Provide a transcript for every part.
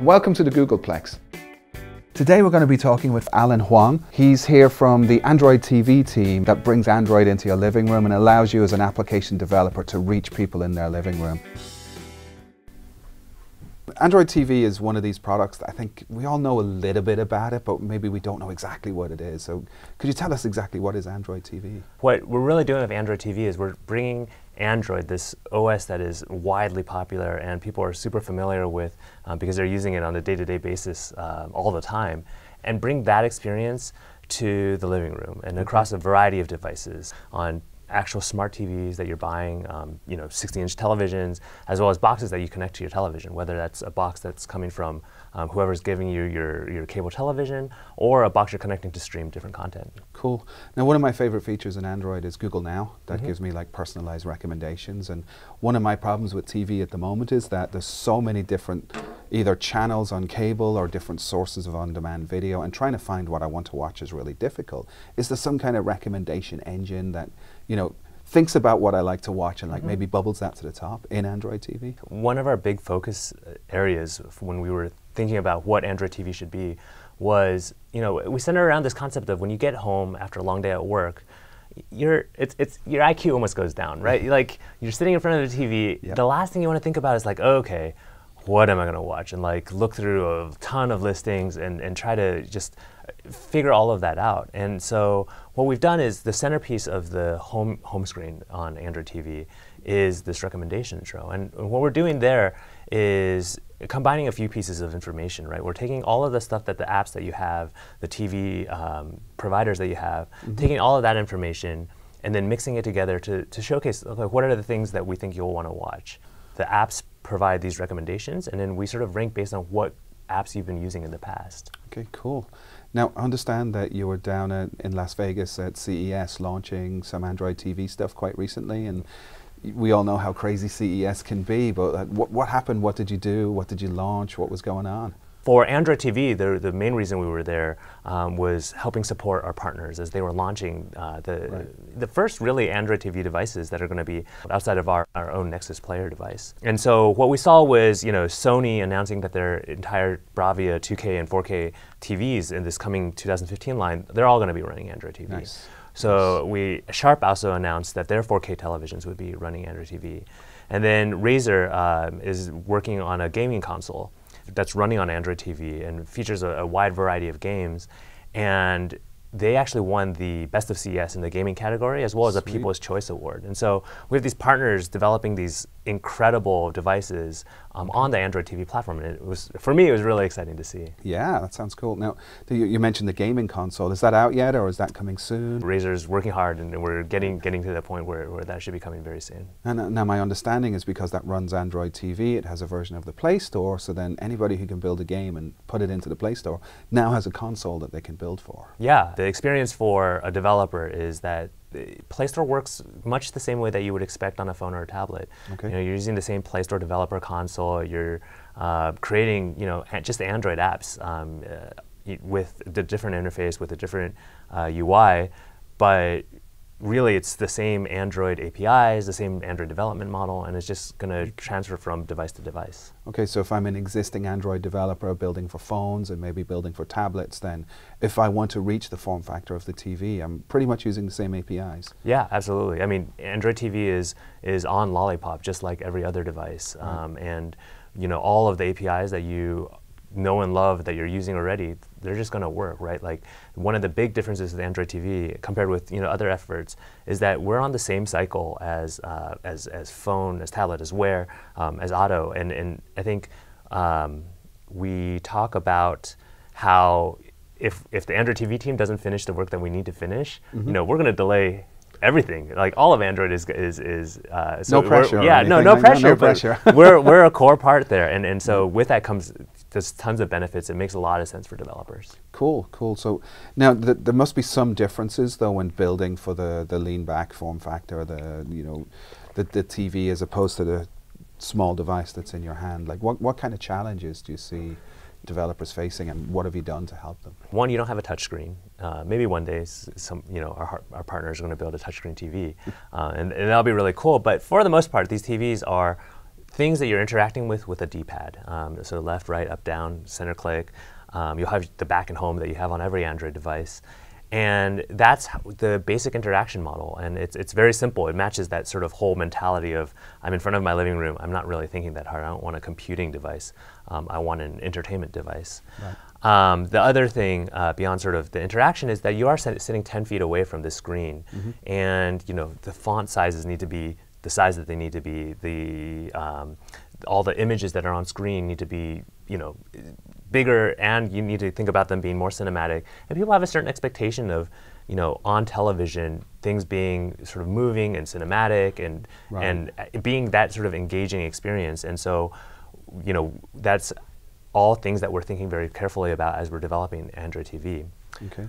Welcome to the Googleplex. Today we're going to be talking with Alan Huang. He's here from the Android TV team that brings Android into your living room and allows you as an application developer to reach people in their living room. Android TV is one of these products that I think we all know a little bit about it, but maybe we don't know exactly what it is. So could you tell us exactly what is Android TV? What we're really doing with Android TV is we're bringing Android, this OS that is widely popular and people are super familiar with um, because they're using it on a day to day basis uh, all the time, and bring that experience to the living room and mm-hmm. across a variety of devices on actual smart TVs that you're buying, um, you know, 60 inch televisions, as well as boxes that you connect to your television, whether that's a box that's coming from um, whoever's giving you your, your cable television or a box you're connecting to stream different content. Cool. Now, one of my favorite features in Android is Google Now. That mm -hmm. gives me like personalized recommendations. And one of my problems with TV at the moment is that there's so many different either channels on cable or different sources of on demand video, and trying to find what I want to watch is really difficult. Is there some kind of recommendation engine that, you know, thinks about what I like to watch and like mm -hmm. maybe bubbles that to the top in Android TV? One of our big focus areas when we were thinking about what Android TV should be was, you know, we center around this concept of when you get home after a long day at work, your it's it's your IQ almost goes down, right? Mm-hmm. like you're sitting in front of the TV. Yep. The last thing you want to think about is like, oh, okay, what am I going to watch? And like look through a ton of listings and and try to just figure all of that out. And so what we've done is the centerpiece of the home home screen on Android TV is this recommendation show. and what we're doing there is combining a few pieces of information, right? We're taking all of the stuff that the apps that you have, the TV um, providers that you have, mm-hmm. taking all of that information and then mixing it together to, to showcase okay, what are the things that we think you'll want to watch. The apps provide these recommendations, and then we sort of rank based on what apps you've been using in the past. Okay, cool. Now, I understand that you were down at, in Las Vegas at CES launching some Android TV stuff quite recently, and we all know how crazy CES can be, but what, what happened? What did you do? What did you launch? What was going on? For Android TV, the, the main reason we were there um, was helping support our partners as they were launching uh, the, right. the first really Android TV devices that are going to be outside of our, our own Nexus Player device. And so what we saw was you know Sony announcing that their entire Bravia 2K and 4K TVs in this coming 2015 line, they're all going to be running Android TVs. Nice. So we Sharp also announced that their 4K televisions would be running Android TV, and then Razer um, is working on a gaming console that's running on Android TV and features a, a wide variety of games, and they actually won the Best of CES in the gaming category, as well as Sweet. a People's Choice Award. And so we have these partners developing these incredible devices um, on the Android TV platform. And it was, for me, it was really exciting to see. Yeah, that sounds cool. Now, you, you mentioned the gaming console. Is that out yet, or is that coming soon? Razer's working hard, and we're getting getting to the point where, where that should be coming very soon. And uh, now, my understanding is because that runs Android TV, it has a version of the Play Store. So then, anybody who can build a game and put it into the Play Store now has a console that they can build for. Yeah. The the experience for a developer is that Play Store works much the same way that you would expect on a phone or a tablet. Okay. You know, you're using the same Play Store developer console. You're uh, creating, you know, just Android apps um, uh, with the different interface, with a different uh, UI, but really it's the same Android APIs, the same Android development model, and it's just going to transfer from device to device. Okay, so if I'm an existing Android developer building for phones and maybe building for tablets, then if I want to reach the form factor of the TV, I'm pretty much using the same APIs. Yeah, absolutely. I mean, Android TV is is on Lollipop just like every other device, right. um, and you know all of the APIs that you know and love that you're using already, they're just going to work, right? Like one of the big differences with Android TV compared with you know other efforts is that we're on the same cycle as uh, as as phone, as tablet, as Wear, um, as Auto, and and I think um, we talk about how if if the Android TV team doesn't finish the work that we need to finish, mm-hmm. you know we're going to delay everything. Like all of Android is is is uh, so no pressure. Yeah, no, no, pressure. No, no pressure. we're we're a core part there, and and so mm-hmm. with that comes there's tons of benefits. It makes a lot of sense for developers. Cool, cool. So now th there must be some differences though in building for the the lean back form factor, the you know, the, the TV as opposed to the small device that's in your hand. Like what what kind of challenges do you see? developers facing and what have you done to help them? One, you don't have a touchscreen. Uh, maybe one day some, you know, our, our partners are going to build a touchscreen TV uh, and, and, that'll be really cool. But for the most part, these TVs are things that you're interacting with with a D-pad. Um, so left, right, up, down, center click. Um, you'll have the back and home that you have on every Android device. And that's the basic interaction model. And it's, it's very simple. It matches that sort of whole mentality of I'm in front of my living room. I'm not really thinking that hard. I don't want a computing device. Um, I want an entertainment device. Right. Um, the other thing uh, beyond sort of the interaction is that you are sit sitting 10 feet away from the screen. Mm -hmm. And you know the font sizes need to be the size that they need to be, the um, all the images that are on screen need to be, you know, bigger, and you need to think about them being more cinematic. And people have a certain expectation of, you know, on television, things being sort of moving and cinematic, and right. and uh, being that sort of engaging experience. And so, you know, that's all things that we're thinking very carefully about as we're developing Android TV. Okay.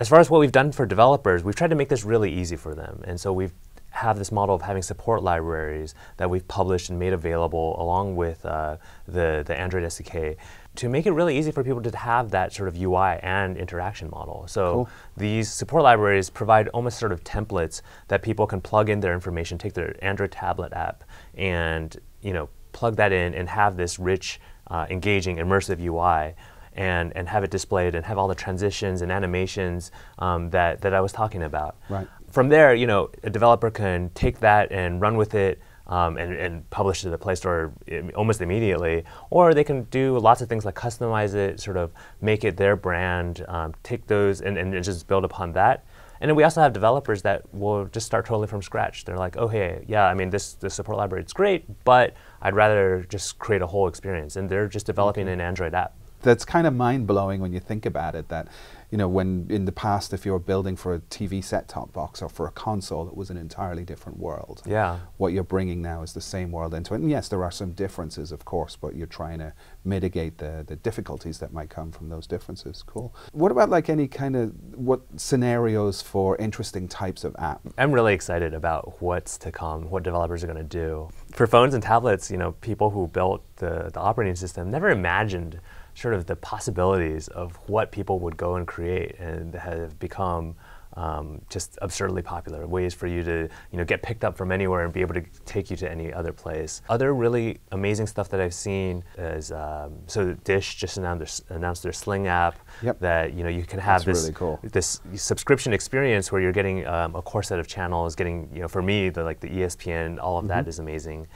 As far as what we've done for developers, we've tried to make this really easy for them. And so we've have this model of having support libraries that we've published and made available along with uh, the, the Android SDK to make it really easy for people to have that sort of UI and interaction model. So cool. these support libraries provide almost sort of templates that people can plug in their information, take their Android tablet app and you know plug that in and have this rich, uh, engaging, immersive UI and, and have it displayed and have all the transitions and animations um, that, that I was talking about. Right from there, you know, a developer can take that and run with it um, and, and, publish it to the Play Store eh, almost immediately. Or they can do lots of things like customize it, sort of make it their brand, um, take those and, and, just build upon that. And then we also have developers that will just start totally from scratch. They're like, oh, hey, yeah, I mean, this, this support library is great, but I'd rather just create a whole experience. And they're just developing mm-hmm. an Android app. That's kind of mind blowing when you think about it. That you know, when in the past, if you were building for a TV set-top box or for a console, it was an entirely different world. Yeah. What you're bringing now is the same world into it. And yes, there are some differences, of course, but you're trying to mitigate the, the difficulties that might come from those differences. Cool. What about like any kind of, what scenarios for interesting types of apps? I'm really excited about what's to come, what developers are going to do. For phones and tablets, you know, people who built the, the operating system never imagined sort of the possibilities of what people would go and create and have become um, just absurdly popular ways for you to you know get picked up from anywhere and be able to take you to any other place. Other really amazing stuff that I've seen is um, so Dish just announced their, announced their Sling app yep. that you know you can have That's this really cool. this subscription experience where you're getting um, a core set of channels, getting you know for me the like the ESPN, all of mm -hmm. that mm-hmm. is amazing.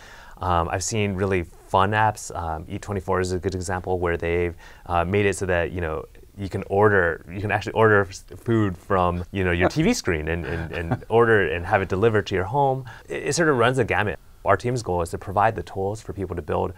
Um, I've seen really fun apps. Um, 24 is a good example where they've uh, made it so that you know you can order you can actually order food from you know your TV screen and, and, and order it and have it delivered to your home. It, it sort of runs the gamut. Our team's goal is to provide the tools for people to build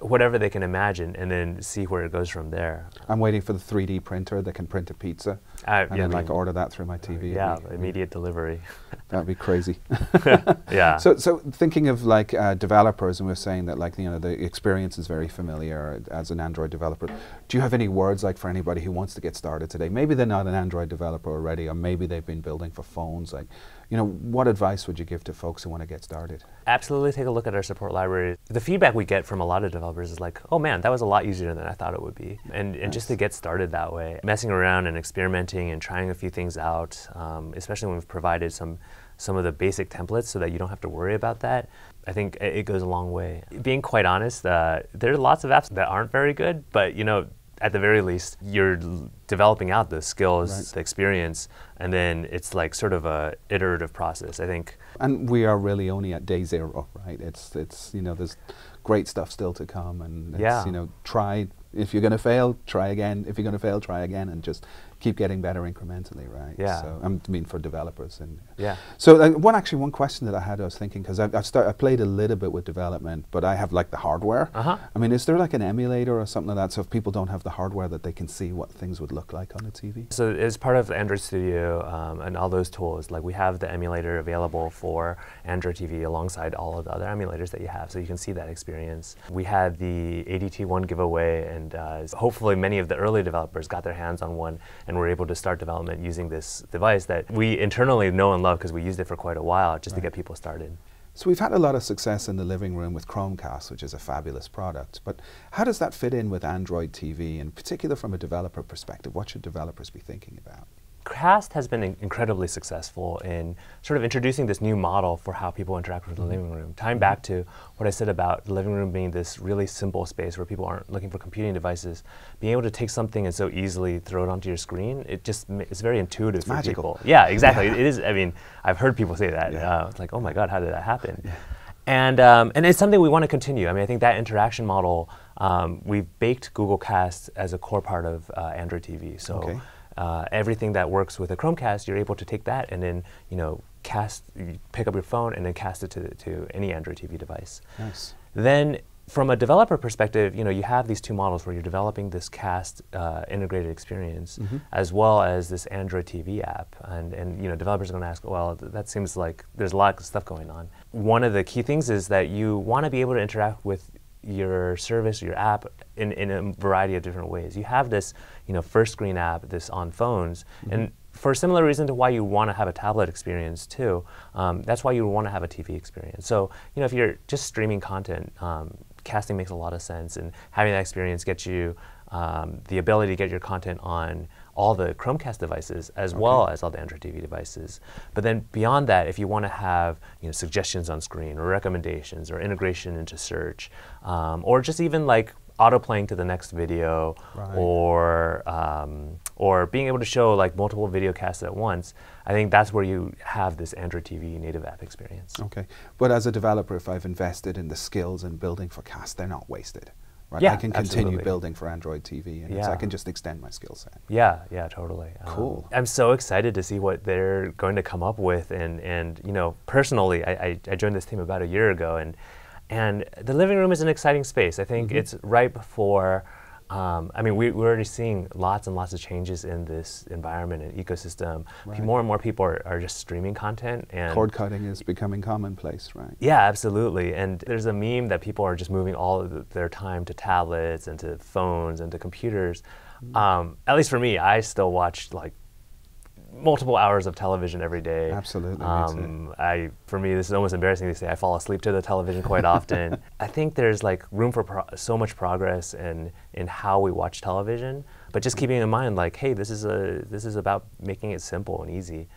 whatever they can imagine and then see where it goes from there. I'm waiting for the 3D printer that can print a pizza. Uh, and yeah, then like order that through my TV. yeah, be, immediate yeah. delivery. That'd be crazy. yeah. So, so thinking of like uh, developers, and we're saying that like you know the experience is very familiar as an Android developer. Do you have any words like for anybody who wants to get started today? Maybe they're not an Android developer already, or maybe they've been building for phones. Like, you know, what advice would you give to folks who want to get started? Absolutely take a look at our support library. The feedback we get from a lot of developers is like, oh man, that was a lot easier than I thought it would be. And, and nice. just to get started that way, messing around and experimenting and trying a few things out, um, especially when we've provided some some of the basic templates so that you don't have to worry about that. I think it goes a long way. Being quite honest, uh, there are lots of apps that aren't very good, but you know at the very least, you're developing out the skills, right. the experience, and then it's like sort of a iterative process. I think. And we are really only at day zero, right? It's it's you know there's great stuff still to come, and yeah. you know try if you're going to fail, try again. If you're going to fail, try again, and just keep getting better incrementally, right? Yeah. So I mean for developers and yeah. So uh, one actually one question that I had I was thinking because I've, I've played a little bit with development, but I have like the hardware. Uh-huh. I mean, is there like an emulator or something like that? So if people don't have the hardware, that they can see what things would look like on the TV. So as part of Android Studio um, and all those tools, like we have the emulator available for Android TV alongside all of the other emulators that you have, so you can see that experience. We had the ADT one giveaway, and uh, hopefully many of the early developers got their hands on one and we're able to start development using this device that we internally know and love because we used it for quite a while just right. to get people started. So we've had a lot of success in the living room with Chromecast, which is a fabulous product. But how does that fit in with Android TV, in particular from a developer perspective? What should developers be thinking about? Cast has been incredibly successful in sort of introducing this new model for how people interact with the mm-hmm. living room. Tying back mm-hmm. to what I said about the living room being this really simple space where people aren't looking for computing devices, being able to take something and so easily throw it onto your screen, it just it's very intuitive it's for magical. people. Yeah, exactly. Yeah. It is. I mean, I've heard people say that. Yeah. Uh, it's like, oh my God, how did that happen? Yeah. And, um, and it's something we want to continue. I mean, I think that interaction model, um, we've baked Google Cast as a core part of uh, Android TV. So. Okay uh, everything that works with a Chromecast, you're able to take that and then you know cast, you pick up your phone and then cast it to, to any Android TV device. Nice. Then from a developer perspective, you know, you have these two models where you're developing this cast uh, integrated experience mm -hmm. as well as this Android TV app. And, and you know, developers are going to ask, well, th that seems like there's a lot of stuff going on. One of the key things is that you want to be able to interact with your service, your app, in, in a variety of different ways. You have this, you know, first screen app, this on phones, mm -hmm. and for a similar reason to why you want to have a tablet experience too. Um, that's why you want to have a TV experience. So, you know, if you're just streaming content, um, casting makes a lot of sense, and having that experience gets you um, the ability to get your content on all the Chromecast devices as okay. well as all the Android TV devices. But then beyond that, if you want to have you know, suggestions on screen or recommendations or integration into search um, or just even like autoplaying to the next video right. or um, or being able to show like multiple video casts at once, I think that's where you have this Android TV native app experience. Okay, but as a developer, if I've invested in the skills and building for cast, they're not wasted right? Yeah, I can continue absolutely. building for Android TV, and yeah. I can just extend my skill set. Yeah, yeah, totally. Um, cool. Um, I'm so excited to see what they're going to come up with, and and you know, personally, I, I, I joined this team about a year ago, and and the living room is an exciting space. I think mm -hmm. it's ripe for um, I mean, we, are already seeing lots and lots of changes in this environment and ecosystem. Right. More and more people are, are, just streaming content, and cord cutting is becoming commonplace, right? Yeah, absolutely. And there's a meme that people are just moving all of their time to tablets and to phones and to computers. Mm. Um, at least for me, I still watch like multiple hours of television every day. Absolutely. Um, I for me this is almost embarrassing to say. I fall asleep to the television quite often. I think there's like room for so much progress in in how we watch television, but just keeping in mind like, hey, this is a this is about making it simple and easy.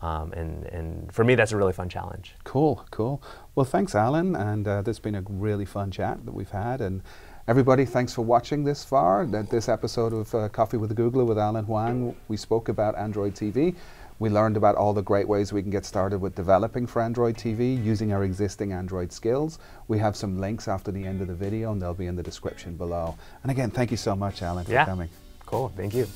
Um, and, and for me, that's a really fun challenge. Cool, cool. Well, thanks, Alan. And uh, this has been a really fun chat that we've had. And Everybody, thanks for watching this far. This episode of uh, Coffee with a Googler with Alan Huang, we spoke about Android TV. We learned about all the great ways we can get started with developing for Android TV using our existing Android skills. We have some links after the end of the video and they'll be in the description below. And again, thank you so much, Alan, for yeah. coming. Cool, thank you.